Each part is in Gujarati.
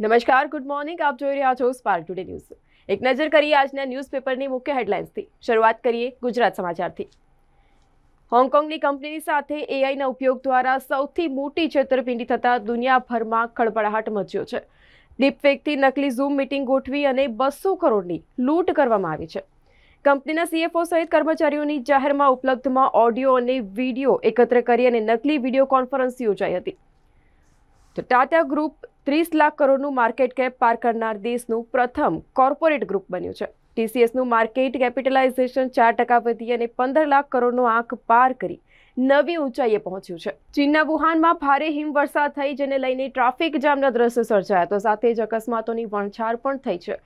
નમસ્કાર ગુડ મોર્નિંગ આપ જોઈ રહ્યા છો સ્પાર્ક ટુડે ન્યૂઝ એક નજર કરીએ આજના ન્યૂઝપેપરની મુખ્ય હેડલાઇન્સથી શરૂઆત કરીએ ગુજરાત સમાચારથી હોંગકોંગની કંપનીની સાથે એઆઈના ઉપયોગ દ્વારા સૌથી મોટી છેતરપિંડી થતાં દુનિયાભરમાં ખળભળાહટ મચ્યો છે ડીપફેકથી નકલી ઝૂમ મિટિંગ ગોઠવી અને બસો કરોડની લૂંટ કરવામાં આવી છે કંપનીના સીએફઓ સહિત કર્મચારીઓની જાહેરમાં ઉપલબ્ધમાં ઓડિયો અને વિડીયો એકત્ર કરી અને નકલી વિડીયો કોન્ફરન્સ યોજાઈ હતી તો ટાટા ગ્રુપ ત્રીસ લાખ કરોડનું માર્કેટ કેપ પાર કરનાર દેશનું પ્રથમ કોર્પોરેટ ગ્રુપ બન્યું છે ટીસીએસનું માર્કેટ કેપિટલાઇઝેશન ચાર ટકા વધી અને પંદર લાખ કરોડનો આંક પાર કરી નવી ઊંચાઈએ પહોંચ્યું છે ચીનના વુહાનમાં ભારે હિમવર્ષા થઈ જેને લઈને ટ્રાફિક જામના દ્રશ્યો સર્જાયા તો સાથે જ અકસ્માતોની વણછાર પણ થઈ છે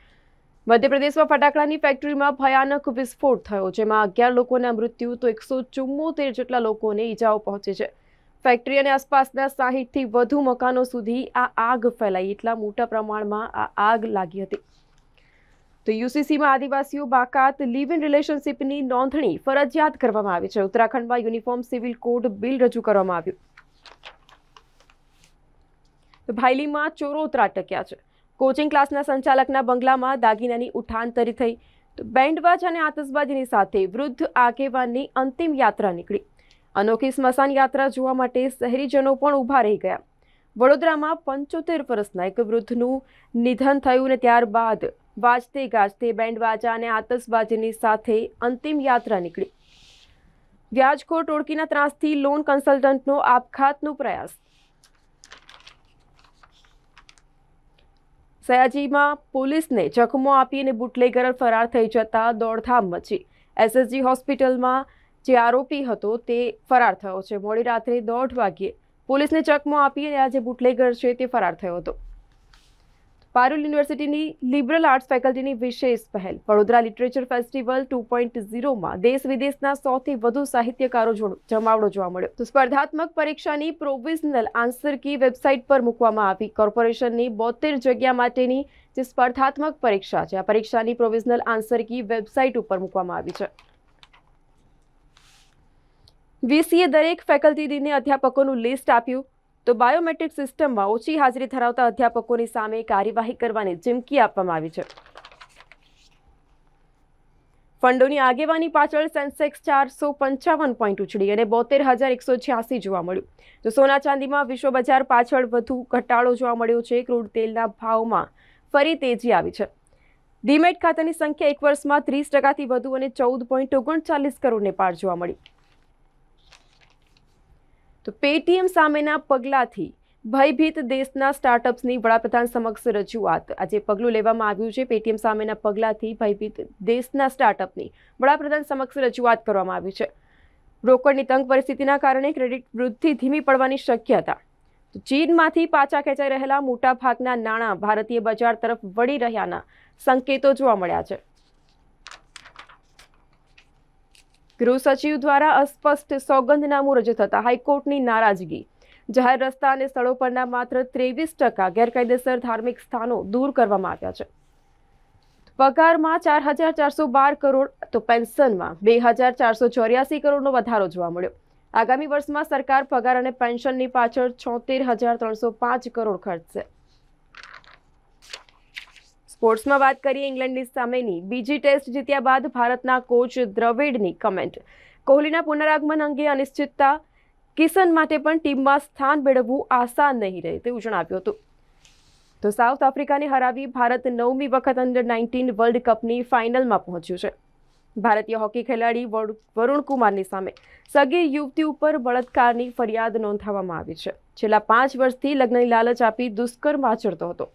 મધ્યપ્રદેશમાં ફટાકડાની ફેક્ટરીમાં ભયાનક વિસ્ફોટ થયો જેમાં અગિયાર લોકોના મૃત્યુ તો એકસો જેટલા લોકોને ઈજાઓ પહોંચી છે ફેક્ટરી અને આસપાસના સાહીઠથી વધુ મકાનો સુધી આ આગ ફેલાઈ એટલા મોટા પ્રમાણમાં આ આગ લાગી હતી તો યુસીસીમાં આદિવાસીઓ બાકાત લીવ ઇન રિલેશનશીપની નોંધણી ફરજિયાત કરવામાં આવી છે ઉત્તરાખંડમાં યુનિફોર્મ સિવિલ કોડ બિલ રજૂ કરવામાં આવ્યું તો ભાયલીમાં ચોરો ત્રાટક્યા છે કોચિંગ ક્લાસના સંચાલકના બંગલામાં દાગીનાની ઉઠાંતરી થઈ તો બેન્ડવાજ અને આતશબાજીની સાથે વૃદ્ધ આગેવાનની અંતિમ યાત્રા નીકળી અનોખી સ્મશાન યાત્રા જોવા માટે શહેરીજનો પણ ઊભા રહી ગયા વડોદરામાં પંચોતેર વર્ષના એક વૃદ્ધનું નિધન થયું ને ત્યારબાદ વાજતે ગાજતે બેન્ડ બેન્ડવાજા અને આતશબાજીની સાથે અંતિમ યાત્રા નીકળી વ્યાજખોર ટોળકીના ત્રાસથી લોન કન્સલ્ટન્ટનો આપઘાતનો પ્રયાસ સયાજીમાં પોલીસને જખમો આપી અને બુટલેગર ફરાર થઈ જતા દોડધામ મચી એસએસજી હોસ્પિટલમાં જે આરોપી હતો તે ફરાર થયો છે મોડી રાત્રે દોઢ વાગ્યે પોલીસને ચકમો આપી અને આ જે બુટલેગર છે તે ફરાર થયો હતો પારુલ યુનિવર્સિટીની લિબરલ આર્ટ્સ ફેકલ્ટીની વિશેષ પહેલ Vadodara literature festival two point ઝીરોમાં દેશ વિદેશના સૌથી વધુ સાહિત્યકારો જમાવડો જોવા મળ્યો તો સ્પર્ધાત્મક પરીક્ષાની પ્રોવિઝનલ આન્સર કી વેબસાઇટ પર મૂકવામાં આવી કોર્પોરેશનની બોતેર જગ્યા માટેની જે સ્પર્ધાત્મક પરીક્ષા છે આ પરીક્ષાની પ્રોવિઝનલ આન્સર કી વેબસાઇટ ઉપર મૂકવામાં આવી છે વીસીએ દરેક ફેકલ્ટી દીને અધ્યાપકોનું લિસ્ટ આપ્યું તો બાયોમેટ્રિક સિસ્ટમમાં ઓછી હાજરી ધરાવતા અધ્યાપકોની સામે કાર્યવાહી કરવાની ચીમકી આપવામાં આવી છે ફંડોની આગેવાની પાછળ સેન્સેક્સ ચારસો પંચાવન પોઈન્ટ ઉછળી અને બોતેર હજાર એકસો છ્યાસી જોવા મળ્યું તો સોના ચાંદીમાં વિશ્વ બજાર પાછળ વધુ ઘટાડો જોવા મળ્યો છે ક્રૂડ તેલના ભાવમાં ફરી તેજી આવી છે ડીમેટ ખાતાની સંખ્યા એક વર્ષમાં ત્રીસ ટકાથી વધુ અને ચૌદ પોઈન્ટ ઓગણચાલીસ કરોડને પાર જોવા મળી તો Paytm સામેના પગલાથી ભયભીત દેશના સ્ટાર્ટઅપ્સની વડાપ્રધાન સમક્ષ રજૂઆત આજે પગલું લેવામાં આવ્યું છે Paytm સામેના પગલાથી ભયભીત દેશના સ્ટાર્ટઅપ્સની વડાપ્રધાન સમક્ષ રજૂઆત કરવામાં આવી છે રોકડની તંગ પરિસ્થિતિના કારણે ક્રેડિટ વૃદ્ધિ ધીમી પડવાની શક્યતા છે ચીનમાંથી પાછા ખેંચાઈ રહેલા મોટા ભાગના નાણા ભારતીય બજાર તરફ વડી રહ્યાના સંકેતો જોવા મળ્યા છે ગૃહ સચિવ દ્વારા અસ્પષ્ટ સોગંદનામું રજૂ થતાં હાઈકોર્ટની નારાજગી જાહેર રસ્તા અને સ્થળો પરના માત્ર ત્રેવીસ ટકા ગેરકાયદેસર ધાર્મિક સ્થાનો દૂર કરવામાં આવ્યા છે પગારમાં ચાર હજાર ચારસો બાર કરોડ તો પેન્શનમાં બે હજાર ચારસો ચોર્યાસી કરોડનો વધારો જોવા મળ્યો આગામી વર્ષમાં સરકાર પગાર અને પેન્શનની પાછળ છોતેર હજાર ત્રણસો પાંચ કરોડ ખર્ચશે સ્પોર્ટ્સમાં વાત કરીએ ઇંગ્લેન્ડની સામેની બીજી ટેસ્ટ જીત્યા બાદ ભારતના કોચ દ્રવિડની કમેન્ટ કોહલીના પુનરાગમન અંગે અનિશ્ચિતતા કિસન માટે પણ ટીમમાં સ્થાન મેળવવું આસાન નહીં રહે તેવું જણાવ્યું હતું તો સાઉથ આફ્રિકાને હરાવી ભારત નવમી વખત અંડર નાઇન્ટીન વર્લ્ડ કપની ફાઇનલમાં પહોંચ્યું છે ભારતીય હોકી ખેલાડી વરુણ કુમારની સામે સગી યુવતી ઉપર બળાત્કારની ફરિયાદ નોંધાવવામાં આવી છે છેલ્લા પાંચ વર્ષથી લગ્નની લાલચ આપી દુષ્કર્મ આચરતો હતો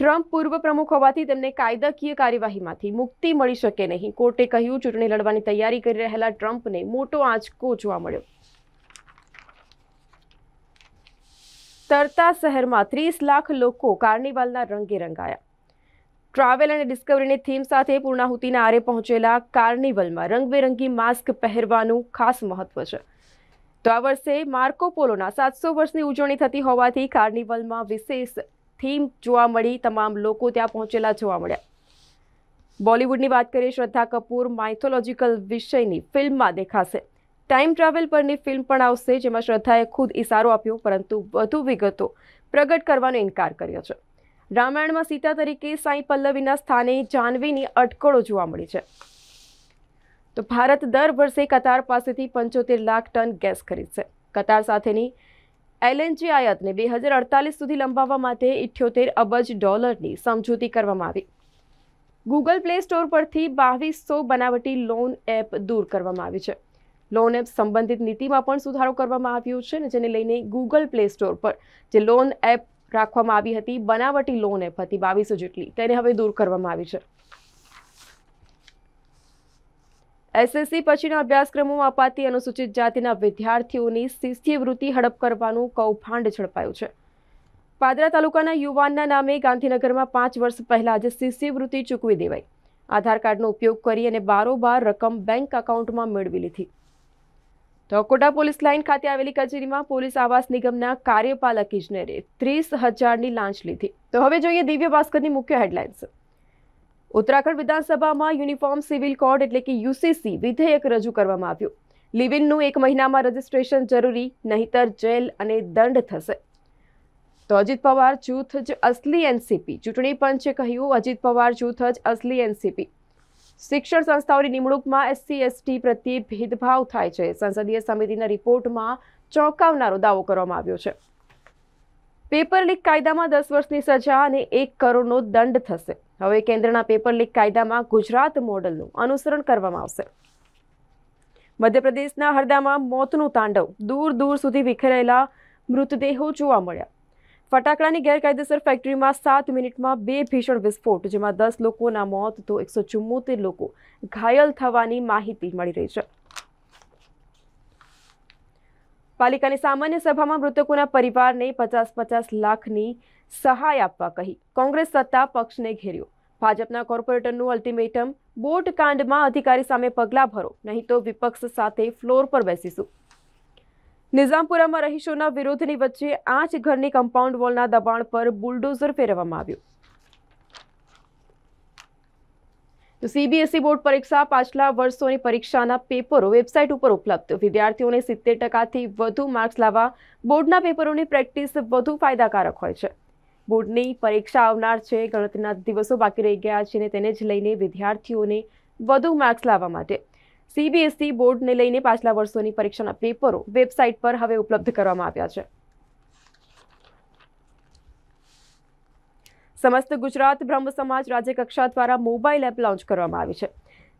ટ્રમ્પ પૂર્વ પ્રમુખ હોવાથી તેમને કાયદાકીય કાર્યવાહીમાંથી મુક્તિ મળી શકે નહીં કોર્ટે કહ્યું ચૂંટણી લડવાની તૈયારી કરી રહેલા ટ્રમ્પને મોટો આંચકો જોવા મળ્યો તરતા શહેરમાં ત્રીસ લાખ લોકો કાર્નિવલના રંગે રંગાયા ટ્રાવેલ અને ડિસ્કવરીની થીમ સાથે પૂર્ણાહુતિના આરે પહોંચેલા કાર્નિવલમાં રંગબેરંગી માસ્ક પહેરવાનું ખાસ મહત્વ છે તો આ વર્ષે માર્કો પોલોના સાતસો વર્ષની ઉજવણી થતી હોવાથી કાર્નિવલમાં વિશેષ થીમ જોવા મળી તમામ લોકો ત્યાં પહોંચેલા જોવા મળ્યા બોલિવૂડની વાત કરીએ શ્રદ્ધા કપૂર માઇથોલોજીકલ વિષયની ફિલ્મમાં દેખાશે ટાઈમ ટ્રાવેલ પરની ફિલ્મ પણ આવશે જેમાં શ્રદ્ધાએ ખુદ ઇશારો આપ્યો પરંતુ વધુ વિગતો પ્રગટ કરવાનો ઇનકાર કર્યો છે રામાયણમાં સીતા તરીકે સાંઈ પલ્લવીના સ્થાને જાનવીની અટકળો જોવા મળી છે તો ભારત દર વર્ષે કતાર પાસેથી પંચોતેર લાખ ટન ગેસ ખરીદશે કતાર સાથેની એલએનજી આયાતને બે હજાર અડતાલીસ સુધી લંબાવવા માટે ઇઠ્યોતેર અબજ ડોલરની સમજૂતી કરવામાં આવી ગૂગલ પ્લે સ્ટોર પરથી બાવીસો બનાવટી લોન એપ દૂર કરવામાં આવી છે લોન એપ સંબંધિત નીતિમાં પણ સુધારો કરવામાં આવ્યો છે ને જેને લઈને ગૂગલ પ્લે સ્ટોર પર જે લોન એપ રાખવામાં આવી હતી બનાવટી લોન એપ હતી બાવીસો જેટલી તેને હવે દૂર કરવામાં આવી છે એસએસસી પછીના અભ્યાસક્રમોમાં અપાતી અનુસૂચિત જાતિના વિદ્યાર્થીઓની શિષ્યવૃત્તિ હડપ કરવાનું કૌભાંડ ઝડપાયું છે પાદરા તાલુકાના યુવાનના નામે ગાંધીનગરમાં પાંચ વર્ષ પહેલાં આજે શિષ્યવૃત્તિ ચૂકવી દેવાઈ આધાર કાર્ડનો ઉપયોગ કરી અને બારોબાર રકમ બેંક એકાઉન્ટમાં મેળવી લીધી ધોકોટા પોલીસ લાઇન ખાતે આવેલી કચેરીમાં પોલીસ આવાસ નિગમના કાર્યપાલક ઇજનેરે ત્રીસ હજારની લાંચ લીધી તો હવે જોઈએ દિવ્ય ભાસ્કરની મુખ્ય હેડલાઇન્સ ઉત્તરાખંડ વિધાનસભામાં યુનિફોર્મ સિવિલ કોડ એટલે કે યુસીસી વિધેયક રજૂ કરવામાં આવ્યું લિવિનનું એક મહિનામાં રજિસ્ટ્રેશન જરૂરી નહીતર જેલ અને દંડ થશે તો અજીત પવાર જૂથ જ અસલી એનસીપી ચૂંટણી પંચે કહ્યું અજીત પવાર જૂથ જ અસલી એનસીપી શિક્ષણ સંસ્થાઓની નિમણૂકમાં એસસી એસટી પ્રત્યે ભેદભાવ થાય છે સંસદીય સમિતિના રિપોર્ટમાં ચોંકાવનારો દાવો કરવામાં આવ્યો છે પેપર લીક કાયદામાં દસ વર્ષની સજા અને એક કરોડનો દંડ થશે હવે કેન્દ્રના પેપર લીક કાયદામાં ગુજરાત મોડલનું અનુસરણ કરવામાં આવશે મધ્યપ્રદેશના હરદામાં મોતનું તાંડવ દૂર દૂર સુધી વિખેરાયેલા મૃતદેહો જોવા મળ્યા ફટાકડાની ગેરકાયદેસર ફેક્ટરીમાં સાત મિનિટમાં બે ભીષણ વિસ્ફોટ જેમાં દસ લોકોના મોત તો એકસો ચુમ્મોતેર લોકો ઘાયલ થવાની માહિતી મળી રહી છે પાલિકાની સામાન્ય સભામાં મૃતકોના પરિવારને પચાસ પચાસ લાખની સહાય આપવા કહી કોંગ્રેસ સત્તા પક્ષને ઘેર્યો ભાજપના કોર્પોરેટરનું અલ્ટિમેટમ બોટ કાંડમાં અધિકારી સામે પગલાં ભરો નહીં તો વિપક્ષ સાથે ફ્લોર પર બેસીશું નિઝામપુરામાં રહીશોના વિરોધની વચ્ચે આંચ ઘરની કમ્પાઉન્ડ વોલના દબાણ પર બુલડોઝર ફેરવવામાં આવ્યું તો સીબીએસઈ બોર્ડ પરીક્ષા પાછલા વર્ષોની પરીક્ષાના પેપરો વેબસાઇટ ઉપર ઉપલબ્ધ વિદ્યાર્થીઓને સિત્તેર ટકાથી વધુ માર્ક્સ લાવવા બોર્ડના પેપરોની પ્રેક્ટિસ વધુ ફાયદાકારક હોય છે બોર્ડની પરીક્ષા આવનાર છે ગણતરીના દિવસો બાકી રહી ગયા છે અને તેને જ લઈને વિદ્યાર્થીઓને વધુ માર્ક્સ લાવવા માટે સીબીએસઈ બોર્ડને લઈને પાછલા વર્ષોની પરીક્ષાના પેપરો વેબસાઇટ પર હવે ઉપલબ્ધ કરવામાં આવ્યા છે સમસ્ત ગુજરાત બ્રહ્મ સમાજ રાજ્યકક્ષા દ્વારા મોબાઈલ એપ લોન્ચ કરવામાં આવી છે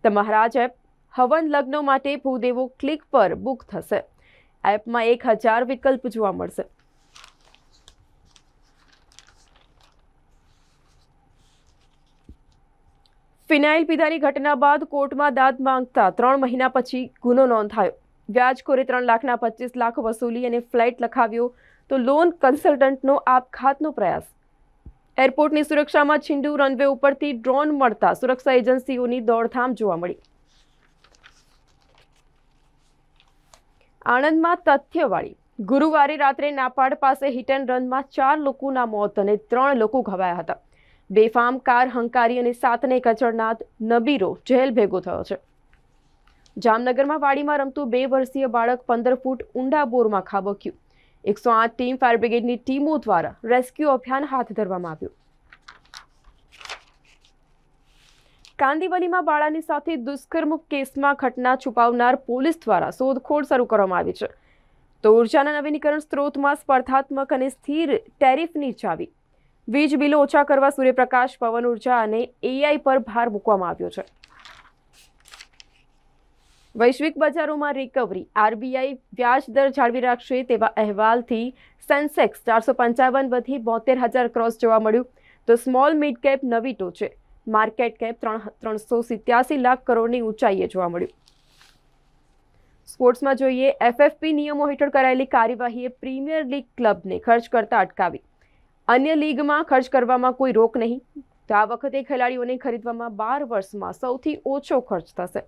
તો મહારાજ એપ હવન લગ્નો માટે ભૂદેવો ક્લિક પર બુક થશે એપમાં એક હજાર વિકલ્પ જોવા મળશે ફિનાઇલ પીધાની ઘટના બાદ કોર્ટમાં દાદ માંગતા ત્રણ મહિના પછી ગુનો નોંધાયો વ્યાજખોરે ત્રણ લાખના પચીસ લાખ વસૂલી અને ફ્લાઇટ લખાવ્યો તો લોન કન્સલ્ટન્ટનો આપઘાતનો પ્રયાસ એરપોર્ટની સુરક્ષામાં છિંડુ રનવે ઉપરથી ડ્રોન મળતા સુરક્ષા એજન્સીઓની દોડધામ જોવા મળી આણંદમાં તથ્યવાળી ગુરુવારે રાત્રે નાપાડ પાસે હિટ એન્ડ રનમાં ચાર લોકોના મોત અને ત્રણ લોકો ઘવાયા હતા બેફામ કાર હંકારી અને સાતને કચડનાર નબીરો જેલ ભેગો થયો છે જામનગરમાં વાડીમાં રમતું બે વર્ષીય બાળક પંદર ફૂટ ઊંડા બોરમાં ખાબક્યું એકસો આઠ ટીમ ફાયર બ્રિગેડની ટીમો દ્વારા રેસ્ક્યુ અભિયાન હાથ ધરવામાં આવ્યું કાંદીવલીમાં બાળાની સાથે દુષ્કર્મ કેસમાં ઘટના છુપાવનાર પોલીસ દ્વારા શોધખોળ શરૂ કરવામાં આવી છે તો ઉર્જાના નવીનીકરણ સ્ત્રોતમાં સ્પર્ધાત્મક અને સ્થિર ટેરિફની ચાવી વીજ બિલો ઓછા કરવા સૂર્યપ્રકાશ પવન ઉર્જા અને એઆઈ પર ભાર મૂકવામાં આવ્યો છે વૈશ્વિક બજારોમાં રિકવરી આરબીઆઈ વ્યાજ દર જાળવી રાખશે તેવા અહેવાલથી સેન્સેક્સ ચારસો પંચાવન વધી બોતેર હજાર ક્રોસ જોવા મળ્યું તો સ્મોલ મિડ કેપ નવી ટોચે માર્કેટ કેપ ત્રણ ત્રણસો સિત્યાસી લાખ કરોડની ઊંચાઈએ જોવા મળ્યું સ્પોર્ટ્સમાં જોઈએ એફએફપી નિયમો હેઠળ કરાયેલી કાર્યવાહીએ પ્રીમિયર લીગ ક્લબને ખર્ચ કરતા અટકાવી અન્ય લીગમાં ખર્ચ કરવામાં કોઈ રોક નહીં તો આ વખતે ખેલાડીઓને ખરીદવામાં બાર વર્ષમાં સૌથી ઓછો ખર્ચ થશે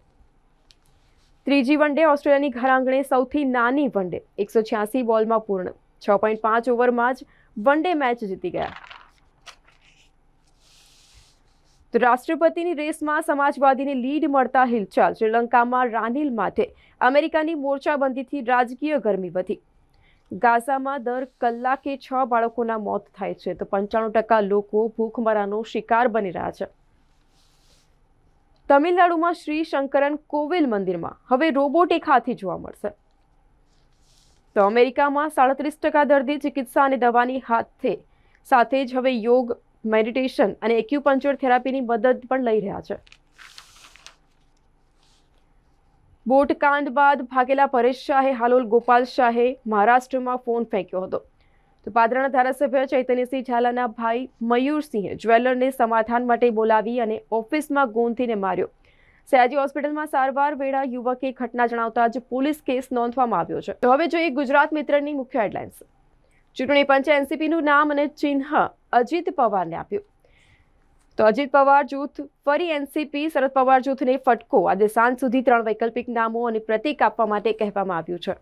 ત્રીજી વનડે ઓસ્ટ્રેલિયાની ઘરાંગણે સૌથી નાની વન ડે એકસો છ્યાસી બોલમાં પૂર્ણ છ પોઈન્ટ પાંચ ઓવરમાં જ વનડે મેચ જીતી ગયા તો રાષ્ટ્રપતિની રેસમાં સમાજવાદીને લીડ મળતા હિલચાલ શ્રીલંકામાં રાનિલ માટે અમેરિકાની મોરચાબંધીથી રાજકીય ગરમી વધી ગાઝામાં દર કલાકે છ બાળકોના મોત થાય છે તો પંચાણું ટકા લોકો ભૂખમરાનો શિકાર બની રહ્યા છે તમિલનાડુમાં શ્રી શંકરન કોવિલ મંદિરમાં હવે રોબોટ એક હાથી જોવા મળશે તો અમેરિકામાં સાડત્રીસ ટકા દર્દી ચિકિત્સા અને દવાની હાથે સાથે જ હવે યોગ મેડિટેશન અને એક્યુપંક્ચર થેરાપીની મદદ પણ લઈ રહ્યા છે બોટકાંડ બાદ ભાગેલા પરેશ શાહે હાલોલ ગોપાલ શાહે મહારાષ્ટ્રમાં ફોન ફેંક્યો હતો તો પાદરાના ધારાસભ્ય ચૈતન્યસિંહ ઝાલાના ભાઈ મયુરસિંહે જ્વેલરને સમાધાન માટે બોલાવી અને ઓફિસમાં ગોંથીને માર્યો સયાજી હોસ્પિટલમાં સારવાર વેળા યુવકે ઘટના જણાવતા જ પોલીસ કેસ નોંધવામાં આવ્યો છે તો હવે જોઈએ ગુજરાત મિત્રની મુખ્ય હેડલાઇન્સ ચૂંટણી પંચે એનસીપીનું નામ અને ચિહ્ન અજીત પવારને આપ્યું તો અજીત પવાર જૂથ ફરી એનસીપી શરદ પવાર જૂથને ફટકો આજે સાંજ સુધી ત્રણ વૈકલ્પિક નામો અને પ્રતીક આપવા માટે કહેવામાં આવ્યું છે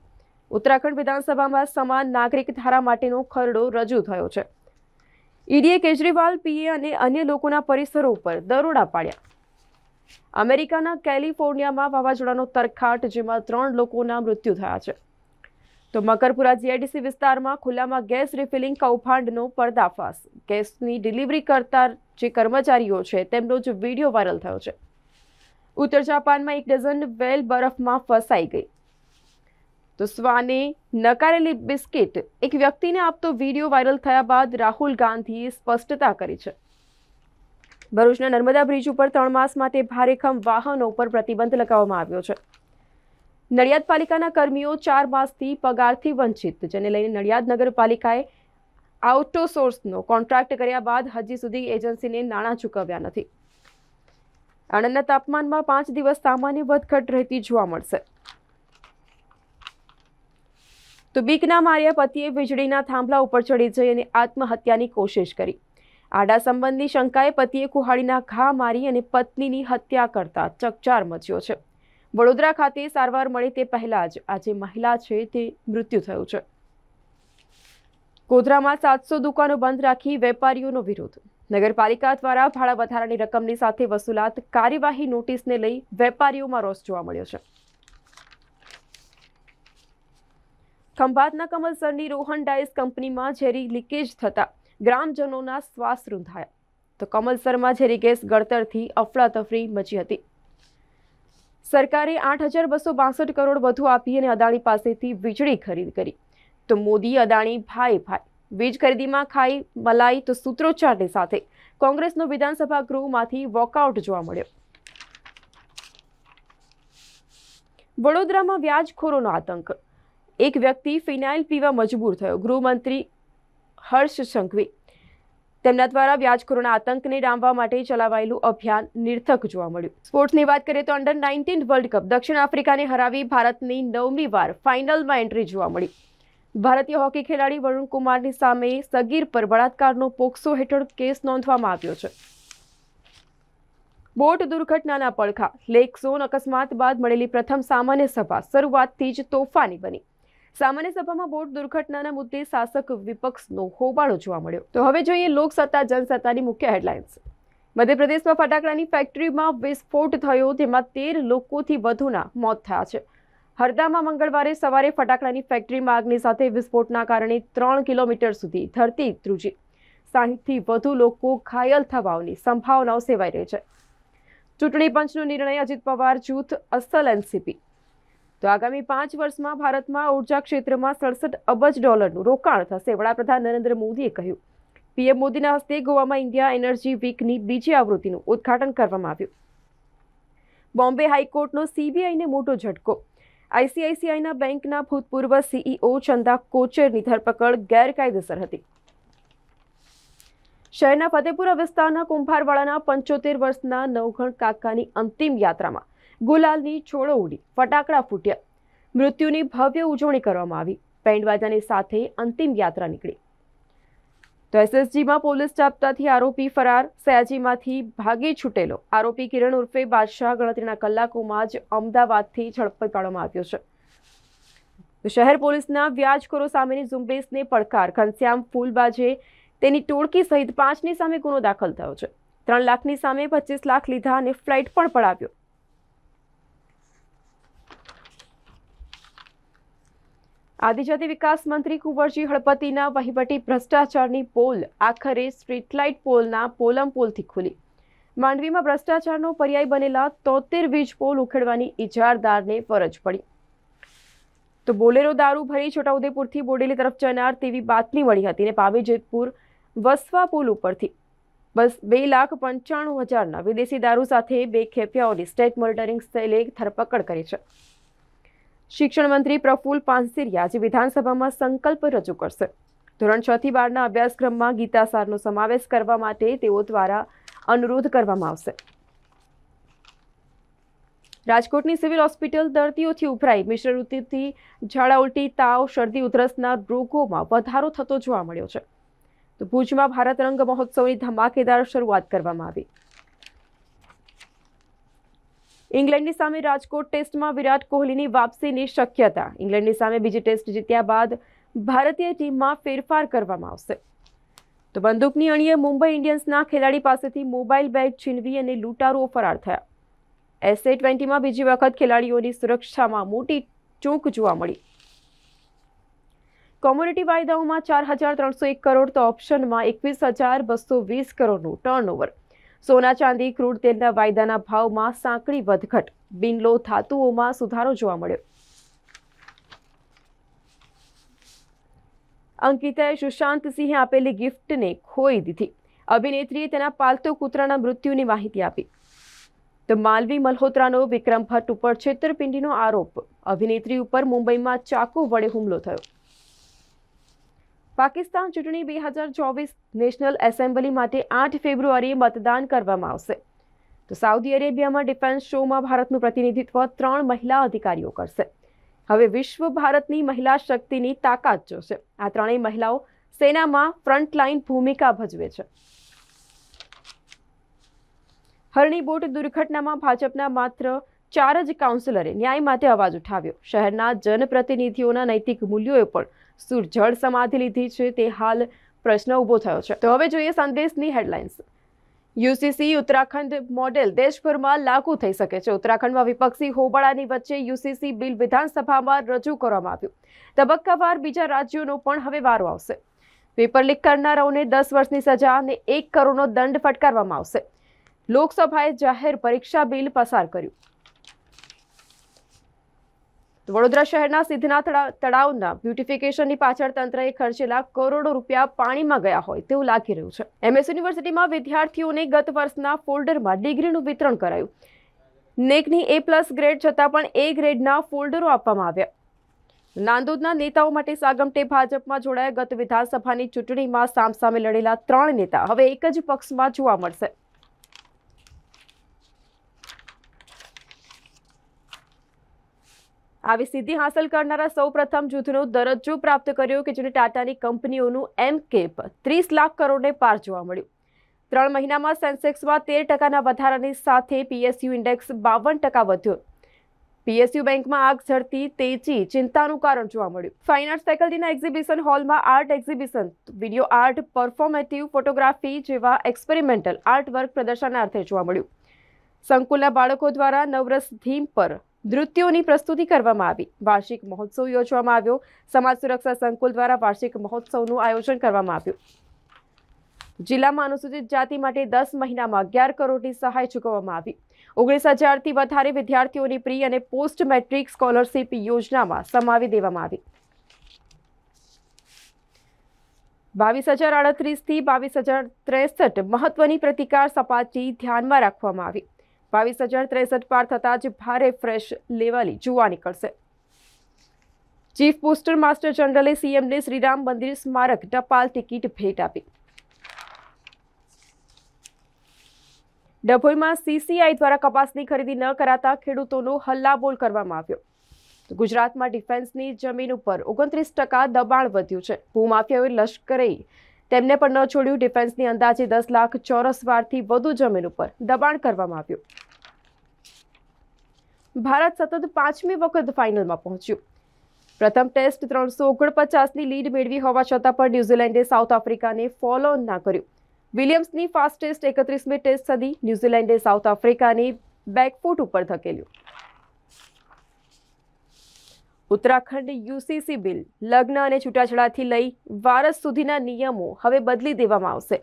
ઉત્તરાખંડ વિધાનસભામાં સમાન નાગરિક ધારા માટેનો ખરડો રજૂ થયો છે ઈડીએ કેજરીવાલ પીએ અને અન્ય લોકોના પરિસરો ઉપર દરોડા પાડ્યા અમેરિકાના કેલિફોર્નિયામાં વાવાઝોડાનો તરખાટ જેમાં ત્રણ લોકોના મૃત્યુ થયા છે તો મકરપુરા જીઆઈડીસી વિસ્તારમાં ખુલ્લામાં ગેસ રિફિલિંગ કૌભાંડનો પર્દાફાશ ગેસની ડિલિવરી કરતા જે કર્મચારીઓ છે તેમનો જ વિડીયો વાયરલ થયો છે ઉત્તર જાપાનમાં એક ડઝન વેલ બરફમાં ફસાઈ ગઈ તો સ્વાને નકારેલી બિસ્કિટ એક વ્યક્તિને આપતો વિડીયો વાયરલ થયા બાદ રાહુલ ગાંધીએ સ્પષ્ટતા કરી છે ભરૂચના નર્મદા બ્રિજ ઉપર ત્રણ માસ માટે ભારેખમ વાહનો ઉપર પ્રતિબંધ લગાવવામાં આવ્યો છે નડિયાદ પાલિકાના કર્મીઓ ચાર માસથી પગારથી વંચિત જેને લઈને નડિયાદ નગરપાલિકાએ આઉટસોર્સનો કોન્ટ્રાક્ટ કર્યા બાદ હજી સુધી એજન્સીને નાણાં ચૂકવ્યા નથી આણંદના તાપમાનમાં પાંચ દિવસ સામાન્ય વધઘટ રહેતી જોવા મળશે તો બીકના માર્યા પતિએ વીજળીના થાંભલા ઉપર ચડી જઈ અને આત્મહત્યાની કોશિશ કરી આડા સંબંધની શંકાએ પતિએ કુહાડીના ઘા મારી અને પત્નીની હત્યા કરતા ચકચાર મચ્યો છે વડોદરા ખાતે સારવાર મળી તે પહેલાં જ આજે મહિલા છે તે મૃત્યુ થયું છે ગોધરામાં સાતસો દુકાનો બંધ રાખી વેપારીઓનો વિરોધ નગરપાલિકા દ્વારા ભાડા વધારાની રકમની સાથે વસૂલાત કાર્યવાહી નોટિસને લઈ વેપારીઓમાં રોષ જોવા મળ્યો છે ખંભાતના કમલસરની રોહન ડાયસ કંપનીમાં ઝેરી લીકેજ થતા ગ્રામજનોના શ્વાસ રૂંધાયા તો કમલસરમાં ઝેરી ગેસ ગળતરથી અફડાતફરી મચી હતી સરકારે આઠ હજાર બસો બાસઠ કરોડ વધુ આપી અને અદાણી પાસેથી વીજળી ખરીદ કરી તો મોદી અદાણી ભાઈ ભાઈ વીજ ખરીદીમાં ખાઈ મલાઈ તો સૂત્રોચ્ચારની સાથે કોંગ્રેસનો વિધાનસભા ગૃહમાંથી વોકઆઉટ જોવા મળ્યો વડોદરામાં વ્યાજખોરોનો આતંક એક વ્યક્તિ ફિનાઇલ પીવા મજબૂર થયો ગૃહમંત્રી હર્ષ સંઘવી તેમના દ્વારા વ્યાજખોરોના આતંકને ડામવા માટે ચલાવાયેલું અભિયાન નિર્થક જોવા મળ્યું સ્પોર્ટ્સની વાત કરીએ તો અંડર નાઇન્ટીન વર્લ્ડ કપ દક્ષિણ આફ્રિકાને હરાવી ભારતની નવમી વાર ફાઇનલમાં એન્ટ્રી જોવા મળી ભારતીય હોકી ખેલાડી વરુણ કુમારની સામે સગીર પર બળાત્કારનો પોક્સો હેઠળ કેસ નોંધવામાં આવ્યો છે બોટ દુર્ઘટનાના પડખા લેક ઝોન અકસ્માત બાદ મળેલી પ્રથમ સામાન્ય સભા શરૂઆતથી જ તોફાની બની સામાન્ય સભામાં બોટ દુર્ઘટનાના મુદ્દે શાસક વિપક્ષનો હોબાળો જોવા મળ્યો તો હવે જોઈએ લોકસત્તા જનસત્તાની મુખ્ય હેડલાઇન્સ મધ્યપ્રદેશમાં ફટાકડાની ફેક્ટરીમાં વિસ્ફોટ થયો તેમાં તેર લોકોથી વધુના મોત થયા છે હરદામાં મંગળવારે સવારે ફટાકડાની ફેક્ટરીમાં આગની સાથે વિસ્ફોટના કારણે ત્રણ કિલોમીટર સુધી ધરતી ત્રુજી સાહીઠથી વધુ લોકો ઘાયલ થવાની સંભાવનાઓ સેવાઈ રહી છે ચૂંટણી પંચનો નિર્ણય અજીત પવાર જૂથ અસલ એનસીપી તો આગામી પાંચ વર્ષમાં ભારતમાં ઉર્જા ક્ષેત્રમાં સડસઠ અબજ ડોલરનું રોકાણ થશે વડાપ્રધાન નરેન્દ્ર મોદીએ કહ્યું પીએમ મોદીના હસ્તે ગોવામાં ઇન્ડિયા એનર્જી વીકની બીજી આવૃત્તિનું ઉદઘાટન કરવામાં આવ્યું બોમ્બે હાઈકોર્ટનો સીબીઆઈને મોટો ઝટકો આઈસીઆઈસીઆઈના બેંકના ભૂતપૂર્વ સીઈઓ ચંદા કોચરની ધરપકડ ગેરકાયદેસર હતી શહેરના ફતેપુરા વિસ્તારના કુંભારવાડાના પંચોતેર વર્ષના નવઘણ કાકાની અંતિમ યાત્રામાં ગુલાલની છોડો ઉડી ફટાકડા ફૂટ્યા મૃત્યુની ભવ્ય ઉજવણી કરવામાં આવી બેન્ડવાજાની સાથે અંતિમ યાત્રા નીકળી તો એસએસજીમાં પોલીસ ચાપતાથી આરોપી ફરાર સયાજીમાંથી ભાગી છૂટેલો આરોપી કિરણ ઉર્ફે બાદશાહ ગણતરીના કલાકોમાં જ અમદાવાદથી ઝડપી પાડવામાં આવ્યો છે શહેર પોલીસના વ્યાજખોરો સામેની ઝુંબેશને પડકાર ઘનશ્યામ ફૂલબાજે તેની ટોળકી સહિત પાંચની સામે ગુનો દાખલ થયો છે ત્રણ લાખની સામે પચીસ લાખ લીધા અને ફ્લાઇટ પણ પડાવ્યો આદિજાતિ વિકાસ મંત્રી કુંવરજી હળપતિના વહીવટી ભ્રષ્ટાચારની પોલ આખરે સ્ટ્રીટલાઇટ પોલના પોલમ પોલથી ખુલી માંડવીમાં ભ્રષ્ટાચારનો પર્યાય બનેલા તોતેર વીજ પોલ ઉખેડવાની ઇજારદારને ફરજ પડી તો બોલેરો દારૂ ભરી છોટાઉદેપુરથી બોડેલી તરફ જનાર તેવી બાતમી મળી હતી ને પાવેજેતપુર વસવા પુલ ઉપરથી બસ બે લાખ પંચાણું હજારના વિદેશી દારૂ સાથે બે ખેપિયાઓની સ્ટેટ મોનિટરિંગ સેલે ધરપકડ કરી છે શિક્ષણ મંત્રી પ્રફુલ પાનસિરિયા આજે વિધાનસભામાં સંકલ્પ રજૂ કરશે ધોરણ છ થી બારના અભ્યાસક્રમમાં ગીતાસારનો સમાવેશ કરવા માટે તેઓ દ્વારા અનુરોધ કરવામાં આવશે રાજકોટની સિવિલ હોસ્પિટલ દર્દીઓથી ઉભરાઈ મિશ્ર ઋતુથી ઝાડા ઉલટી તાવ શરદી ઉધરસના રોગોમાં વધારો થતો જોવા મળ્યો છે તો ભુજમાં ભારત રંગ મહોત્સવની ધમાકેદાર શરૂઆત કરવામાં આવી ઇંગ્લેન્ડની સામે રાજકોટ ટેસ્ટમાં વિરાટ કોહલીની વાપસીની શક્યતા ઇંગ્લેન્ડની સામે બીજી ટેસ્ટ જીત્યા બાદ ભારતીય ટીમમાં ફેરફાર કરવામાં આવશે તો બંદૂકની અણીએ મુંબઈ ઇન્ડિયન્સના ખેલાડી પાસેથી મોબાઈલ બેગ છીનવી અને લૂંટારુઓ ફરાર થયા એસએ ટ્વેન્ટીમાં બીજી વખત ખેલાડીઓની સુરક્ષામાં મોટી ચૂંક જોવા મળી કોમ્યુનિટી વાયદાઓમાં ચાર હજાર ત્રણસો એક કરોડ તો ઓપ્શનમાં એકવીસ હજાર બસો વીસ કરોડનું ટર્નઓવર સોના ચાંદી ક્રૂડ તેલના વાયદાના ભાવમાં સાંકડી વધઘટ બિનલો ધાતુઓમાં સુધારો જોવા મળ્યો અંકિતાએ સુશાંત સિંહે આપેલી ગિફ્ટને ખોઈ દીધી અભિનેત્રીએ તેના પાલતુ કૂતરાના મૃત્યુની માહિતી આપી તો માલવી મલ્હોત્રાનો વિક્રમ ભટ્ટ ઉપર છેતરપિંડીનો આરોપ અભિનેત્રી ઉપર મુંબઈમાં ચાકુ વડે હુમલો થયો પાકિસ્તાન ચૂંટણી બે હજાર ચોવીસ નેશનલ એસેમ્બલી માટે આઠ ફેબ્રુઆરીએ મતદાન કરવામાં આવશે તો સાઉદી અરેબિયામાં ડિફેન્સ શોમાં ભારતનું પ્રતિનિધિત્વ ત્રણ મહિલા અધિકારીઓ કરશે હવે વિશ્વ ભારતની મહિલા શક્તિની તાકાત જોશે આ ત્રણેય મહિલાઓ સેનામાં ફ્રન્ટલાઇન ભૂમિકા ભજવે છે હરણી બોટ દુર્ઘટનામાં ભાજપના માત્ર ચાર જ કાઉન્સિલરે ન્યાય માટે અવાજ ઉઠાવ્યો શહેરના જનપ્રતિનિધિઓના નૈતિક મૂલ્યોએ પણ સુરજળ સમાધિ લીધી છે તે હાલ પ્રશ્ન ઊભો થયો છે તો હવે જોઈએ સંદેશની હેડલાઇન્સ યુસીસી ઉત્તરાખંડ મોડેલ દેશભરમાં લાગુ થઈ શકે છે ઉત્તરાખંડમાં વિપક્ષી હોબાળાની વચ્ચે યુસીસી બિલ વિધાનસભામાં રજૂ કરવામાં આવ્યું તબક્કાવાર બીજા રાજ્યોનો પણ હવે વારો આવશે પેપર લીક કરનારાઓને દસ વર્ષની સજા અને એક કરોડનો દંડ ફટકારવામાં આવશે લોકસભાએ જાહેર પરીક્ષા બિલ પસાર કર્યું વડોદરા શહેરના સિદ્ધના તળાવના બ્યુટિફિકેશનની પાછળ તંત્રએ ખર્ચેલા કરોડો રૂપિયા પાણીમાં ગયા હોય તેવું લાગી રહ્યું છે એમએસ યુનિવર્સિટીમાં વિદ્યાર્થીઓને ગત વર્ષના ફોલ્ડરમાં ડિગ્રીનું વિતરણ કરાયું નેકની એ પ્લસ ગ્રેડ છતાં પણ એ ગ્રેડના ફોલ્ડરો આપવામાં આવ્યા નાંદોદના નેતાઓ માટે સાગમટે ભાજપમાં જોડાયા ગત વિધાનસભાની ચૂંટણીમાં સામસામે લડેલા ત્રણ નેતા હવે એક જ પક્ષમાં જોવા મળશે આવી સિદ્ધિ હાંસલ કરનારા સૌપ્રથમ જૂથનો દરજ્જો પ્રાપ્ત કર્યો કે જેને ટાટાની કંપનીઓનું એમ કેપ ત્રીસ લાખ કરોડને પાર જોવા મળ્યું ત્રણ મહિનામાં સેન્સેક્સમાં તેર ટકાના વધારાની સાથે પીએસયુ ઇન્ડેક્સ બાવન ટકા વધ્યો પીએસયુ બેંકમાં આગ ઝડતી તેજી ચિંતાનું કારણ જોવા મળ્યું ફાઇન આર્ટ્સ ફેકલ્ટીના એક્ઝિબિશન હોલમાં art exhibition video art performative photography જેવા એક્સપેરિમેન્ટલ આર્ટ વર્ક પ્રદર્શનાર્થે જોવા મળ્યું સંકુલના બાળકો દ્વારા નવરસ થીમ પર નૃત્યોની પ્રસ્તુતિ કરવામાં આવી વાર્ષિક મહોત્સવ યોજવામાં આવ્યો સમાજ સુરક્ષા સંકુલ દ્વારા વાર્ષિક મહોત્સવનું આયોજન કરવામાં આવ્યું જિલ્લામાં અનુસૂચિત જાતિ માટે દસ મહિનામાં અગિયાર કરોડની સહાય ચૂકવવામાં આવી ઓગણીસ હજારથી વધારે વિદ્યાર્થીઓની પ્રી અને પોસ્ટ મેટ્રિક સ્કોલરશીપ યોજનામાં સમાવી દેવામાં આવી બાવીસ હજાર અડત્રીસથી બાવીસ હજાર ત્રેસઠ મહત્વની પ્રતિકાર સપાટી ધ્યાનમાં રાખવામાં આવી બાવીસ હજાર ત્રેસઠ પાર થતાં જ ભારે ફ્રેશ લેવલી જોવા નીકળશે ચીફ પોસ્ટર માસ્ટર જનરલે સીએમને શ્રીરામ મંદિર સ્મારક ટપાલ ટિકિટ ભેટ આપી ડભોઈમાં સીસીઆઈ દ્વારા કપાસની ખરીદી ન કરાતા ખેડૂતોનો હલ્લાબોલ કરવામાં આવ્યો ગુજરાતમાં ડિફેન્સની જમીન ઉપર ઓગણત્રીસ ટકા દબાણ વધ્યું છે ભૂમાફિયાઓએ લશ્કરે તેમને પણ ન છોડ્યું ડિફેન્સની અંદાજે દસ લાખ ચોરસ વારથી વધુ જમીન ઉપર દબાણ કરવામાં આવ્યું ભારત સતત પાંચમી વખત ફાઇનલમાં પહોંચ્યું પ્રથમ ટેસ્ટ ત્રણસો ઓગણપચાસની લીડ મેળવી હોવા છતાં પણ ન્યૂઝીલેન્ડે સાઉથ આફ્રિકાને ફોલો ઓન ના કર્યું વિલિયમ્સની ફાસ્ટ ટેસ્ટ એકત્રીસમી ટેસ્ટ સદી ન્યૂઝીલેન્ડે સાઉથ આફ્રિકાને બેકફૂટ ઉપર ધકેલ્યું ઉત્તરાખંડ યુસીસી બિલ લગ્ન અને છૂટાછડાથી લઈ વારસ સુધીના નિયમો હવે બદલી દેવામાં આવશે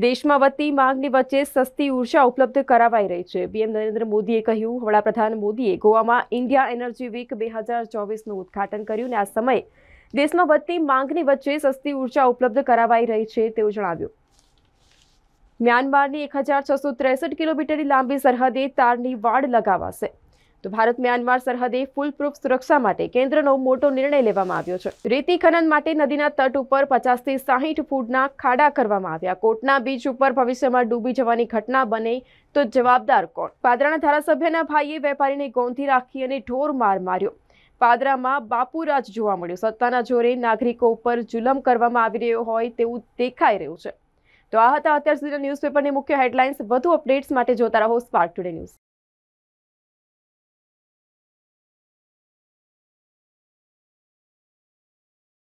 દેશમાં વધતી માંગની વચ્ચે સસ્તી ઉર્જા ઉપલબ્ધ કરાવાઈ રહી છે પીએમ નરેન્દ્ર મોદીએ કહ્યું વડાપ્રધાન મોદીએ ગોવામાં ઇન્ડિયા એનર્જી વીક બે હજાર ચોવીસનું ઉદઘાટન કર્યું અને આ સમયે દેશમાં વધતી માંગની વચ્ચે સસ્તી ઉર્જા ઉપલબ્ધ કરાવાઈ રહી છે તેવું જણાવ્યું મ્યાનમારની એક હજાર છસો ત્રેસઠ કિલોમીટરની લાંબી સરહદે તારની વાડ લગાવાશે તો ભારત મ્યાનમાર સરહદે ફૂલ સુરક્ષા માટે કેન્દ્રનો મોટો નિર્ણય લેવામાં આવ્યો છે રેતી ખનન માટે નદીના તટ ઉપર પચાસથી સાહીઠ ફૂટના ખાડા કરવામાં આવ્યા કોટના બીચ ઉપર ભવિષ્યમાં ડૂબી જવાની ઘટના બને તો જવાબદાર કોણ પાદરાના ધારાસભ્યના ભાઈએ વેપારીને ગોંધી રાખી અને ઢોર માર માર્યો પાદરામાં બાપુરાજ જોવા મળ્યો સત્તાના જોરે નાગરિકો ઉપર જુલમ કરવામાં આવી રહ્યો હોય તેવું દેખાઈ રહ્યું છે તો આ હતા અત્યાર સુધીના ન્યૂઝપેપરની મુખ્ય હેડલાઇન્સ વધુ અપડેટ્સ માટે જોતા રહો સ્પાર્ક ટુડે ન્યૂઝ